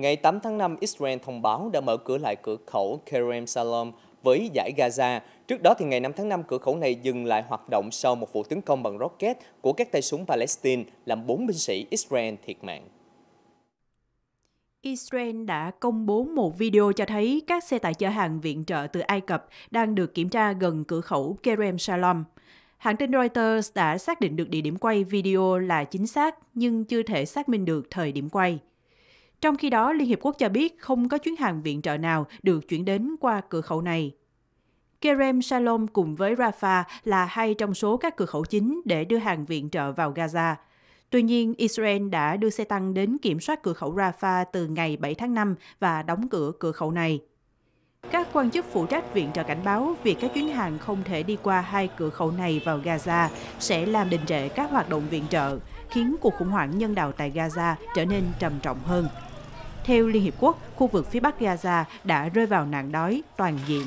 Ngày 8 tháng 5, Israel thông báo đã mở cửa lại cửa khẩu Kerem Salom với giải Gaza. Trước đó, thì ngày 5 tháng 5, cửa khẩu này dừng lại hoạt động sau một vụ tấn công bằng rocket của các tay súng Palestine, làm 4 binh sĩ Israel thiệt mạng. Israel đã công bố một video cho thấy các xe tải chở hàng viện trợ từ Ai Cập đang được kiểm tra gần cửa khẩu Kerem Shalom. Hãng tin Reuters đã xác định được địa điểm quay video là chính xác nhưng chưa thể xác minh được thời điểm quay. Trong khi đó, Liên Hiệp Quốc cho biết không có chuyến hàng viện trợ nào được chuyển đến qua cửa khẩu này. Kerem Shalom cùng với Rafah là hai trong số các cửa khẩu chính để đưa hàng viện trợ vào Gaza. Tuy nhiên, Israel đã đưa xe tăng đến kiểm soát cửa khẩu Rafah từ ngày 7 tháng 5 và đóng cửa cửa khẩu này. Các quan chức phụ trách viện trợ cảnh báo việc các chuyến hàng không thể đi qua hai cửa khẩu này vào Gaza sẽ làm đình trệ các hoạt động viện trợ, khiến cuộc khủng hoảng nhân đạo tại Gaza trở nên trầm trọng hơn theo Liên Hiệp Quốc, khu vực phía Bắc Gaza đã rơi vào nạn đói toàn diện.